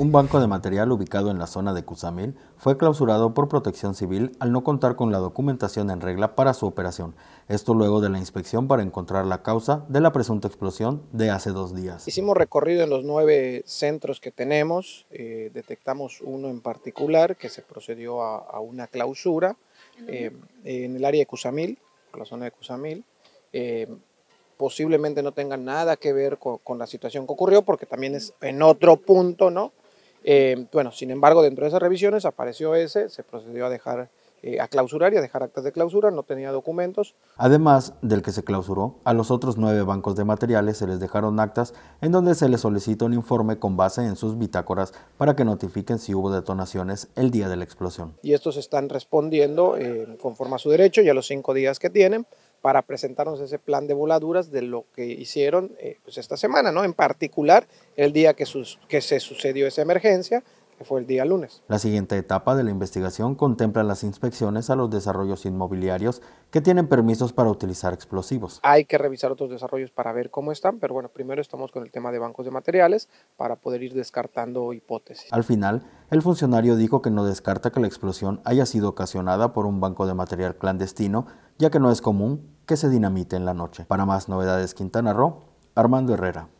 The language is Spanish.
Un banco de material ubicado en la zona de Cusamil fue clausurado por protección civil al no contar con la documentación en regla para su operación. Esto luego de la inspección para encontrar la causa de la presunta explosión de hace dos días. Hicimos recorrido en los nueve centros que tenemos. Eh, detectamos uno en particular que se procedió a, una clausura eh, en el área de por la zona de Cusamil, eh, posiblemente no tenga nada que ver con la situación que ocurrió porque también es en otro punto, ¿no? Eh, bueno, sin embargo, dentro de esas revisiones apareció ese, se procedió a dejar eh, a clausurar y a dejar actas de clausura, no tenía documentos. Además del que se clausuró, a los otros nueve bancos de materiales se les dejaron actas en donde se les solicita un informe con base en sus bitácoras para que notifiquen si hubo detonaciones el día de la explosión. Y estos están respondiendo eh, conforme a su derecho y a los cinco días que tienen para presentarnos ese plan de voladuras de lo que hicieron eh, pues, esta semana, ¿no? En particular, el día que, que se sucedió esa emergencia, que fue el día lunes. La siguiente etapa de la investigación contempla las inspecciones a los desarrollos inmobiliarios que tienen permisos para utilizar explosivos. Hay que revisar otros desarrollos para ver cómo están, pero bueno, primero estamos con el tema de bancos de materiales para poder ir descartando hipótesis. Al final, el funcionario dijo que no descarta que la explosión haya sido ocasionada por un banco de material clandestino ya que no es común que se dinamite en la noche. Para más novedades Quintana Roo, Armando Herrera.